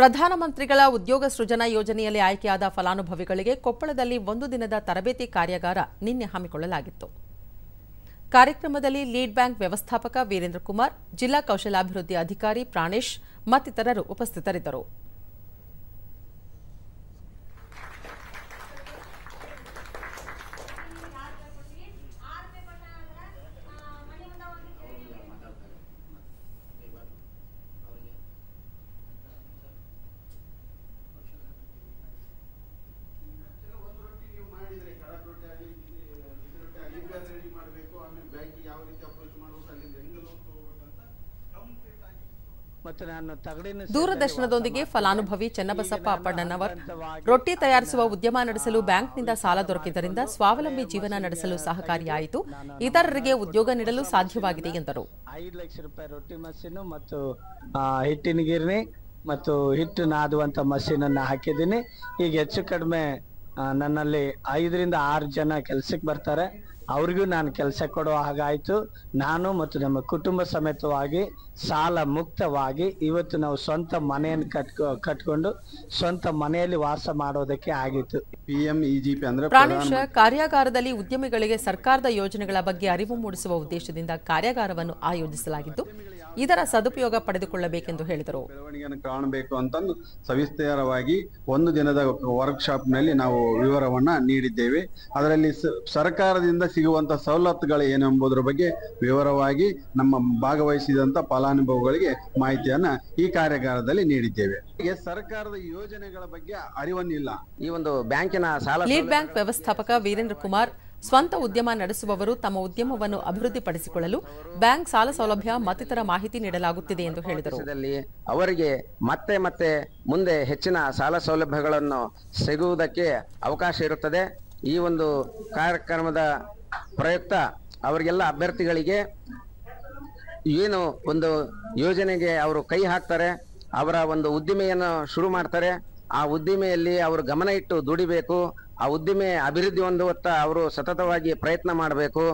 ಪ್ರಧಾನಮಂತ್ರಿಗಳ ಉದ್ಯೋಗ ಸೃಜನಾ ಯೋಜನೆಯಲ್ಲಿ ಆಯ್ಕೆಯಾದ ಫಲಾನುಭವಿಗಳಿಗೆ ಕೊಪ್ಪಳದಲ್ಲಿ ಒಂದು ದಿನದ ತರಬೇತಿ ಕಾರ್ಯಾಗಾರ ನಿನ್ನೆ ಹಮ್ಮಿಕೊಳ್ಳಲಾಗಿತ್ತು ಕಾರ್ಯಕ್ರಮದಲ್ಲಿ ಲೀಡ್ ಬ್ಯಾಂಕ್ ವ್ಯವಸ್ಥಾಪಕ ವೀರೇಂದ್ರ ಕುಮಾರ್ ಜಿಲ್ಲಾ ಕೌಶಲಾಭಿವೃದ್ಧಿ ಅಧಿಕಾರಿ ಪ್ರಾಣೇಶ್ ಮತ್ತಿತರರು ಉಪಸ್ಥಿತರಿದ್ದರು ದೂರದರ್ಶನದೊಂದಿಗೆ ಫಲಾನುಭವಿ ಚನ್ನಬಸಪ್ಪ ಅಪ್ಪಣ್ಣನವರ್ ರೊಟ್ಟಿ ತಯಾರಿಸುವ ಉದ್ಯಮ ನಡೆಸಲು ಬ್ಯಾಂಕ್ನಿಂದ ಸಾಲ ದೊರಕಿದ್ದರಿಂದ ಸ್ವಾವಲಂಬಿ ಜೀವನ ನಡೆಸಲು ಸಹಕಾರಿಯಾಯಿತು ಇತರರಿಗೆ ಉದ್ಯೋಗ ನೀಡಲು ಸಾಧ್ಯವಾಗಿದೆ ಎಂದರು ಐದು ಲಕ್ಷ ರೂಪಾಯಿ ರೊಟ್ಟಿ ಮಷೀನು ಮತ್ತು ಹಿಟ್ಟಿನ ಗಿರಣಿ ಮತ್ತು ಹಿಟ್ಟು ನಾದುವಂತ ಅನ್ನು ಹಾಕಿದ್ದೀನಿ ಈಗ ಹೆಚ್ಚು ಕಡಿಮೆ ನನ್ನಲ್ಲಿ ಐದರಿಂದ ಆರು ಜನ ಕೆಲಸಕ್ಕೆ ಬರ್ತಾರೆ ಅವ್ರಿಗೂ ನಾನು ಕೆಲಸ ಕೊಡುವ ಹಾಗಾಯಿತು ನಾನು ಮತ್ತು ನಮ್ಮ ಕುಟುಂಬ ಸಮೇತವಾಗಿ ಸಾಲ ಮುಕ್ತವಾಗಿ ಇವತ್ತು ನಾವು ಸ್ವಂತ ಮನೆಯನ್ನು ಕಟ್ಕೊ ಕಟ್ಕೊಂಡು ಸ್ವಂತ ಮನೆಯಲ್ಲಿ ವಾಸ ಮಾಡೋದಕ್ಕೆ ಆಗಿತ್ತು ಪಿ ಪಿ e ಅಂದ್ರೆ ಕಾರ್ಯಾಗಾರದಲ್ಲಿ ಉದ್ಯಮಿಗಳಿಗೆ ಸರ್ಕಾರದ ಯೋಜನೆಗಳ ಬಗ್ಗೆ ಅರಿವು ಮೂಡಿಸುವ ಉದ್ದೇಶದಿಂದ ಕಾರ್ಯಾಗಾರವನ್ನು ಆಯೋಜಿಸಲಾಗಿದ್ದು ಇದರ ಸದುಪಯೋಗ ಪಡೆದುಕೊಳ್ಳಬೇಕೆಂದು ಹೇಳಿದರು ಬೆಳವಣಿಗೆಯನ್ನು ಕಾಣಬೇಕು ಅಂತಂದು ಸವಿಸ್ತಾರವಾಗಿ ಒಂದು ದಿನದ ವರ್ಕ್ ನಲ್ಲಿ ನಾವು ವಿವರವನ್ನ ನೀಡಿದ್ದೇವೆ ಅದರಲ್ಲಿ ಸರ್ಕಾರದಿಂದ ಸಿಗುವಂತ ಸವಲತ್ತುಗಳು ಏನು ಎಂಬುದರ ಬಗ್ಗೆ ವಿವರವಾಗಿ ನಮ್ಮ ಭಾಗವಹಿಸಿದಂತ ಫಲಾನುಭವಿಗಳಿಗೆ ಮಾಹಿತಿಯನ್ನ ಈ ಕಾರ್ಯಾಗಾರದಲ್ಲಿ ನೀಡಿದ್ದೇವೆ ಸರ್ಕಾರದ ಯೋಜನೆಗಳ ಬಗ್ಗೆ ಅರಿವನ್ನಿಲ್ಲ ಈ ಒಂದು ಬ್ಯಾಂಕಿನ ಸಾಲ ಬ್ಯಾಂಕ್ ವ್ಯವಸ್ಥಾಪಕ ವೀರೇಂದ್ರ ಕುಮಾರ್ ಸ್ವಂತ ಉದ್ಯಮ ನಡೆಸುವವರು ತಮ್ಮ ಉದ್ಯಮವನ್ನು ಅಭಿವೃದ್ಧಿಪಡಿಸಿಕೊಳ್ಳಲು ಬ್ಯಾಂಕ್ ಸಾಲ ಸೌಲಭ್ಯ ಮತ್ತಿತರ ಮಾಹಿತಿ ನೀಡಲಾಗುತ್ತಿದೆ ಎಂದು ಹೇಳಿದರು ಅವರಿಗೆ ಮತ್ತೆ ಮತ್ತೆ ಮುಂದೆ ಹೆಚ್ಚಿನ ಸಾಲ ಸೌಲಭ್ಯಗಳನ್ನು ಸಿಗುವುದಕ್ಕೆ ಅವಕಾಶ ಇರುತ್ತದೆ ಈ ಒಂದು ಕಾರ್ಯಕ್ರಮದ ಪ್ರಯುಕ್ತ ಅವರಿಗೆಲ್ಲ ಅಭ್ಯರ್ಥಿಗಳಿಗೆ ಏನು ಒಂದು ಯೋಜನೆಗೆ ಅವರು ಕೈ ಹಾಕ್ತಾರೆ ಅವರ ಒಂದು ಉದ್ದಿಮೆಯನ್ನು ಶುರು ಮಾಡ್ತಾರೆ ಆ ಉದ್ದಿಮೆಯಲ್ಲಿ ಅವರು ಗಮನ ಇಟ್ಟು ದುಡಿಬೇಕು ಆ ಉದ್ದಿಮೆ ಅಭಿವೃದ್ಧಿ ಹೊಂದುವತ್ತ ಅವರು ಸತತವಾಗಿ ಪ್ರಯತ್ನ ಮಾಡಬೇಕು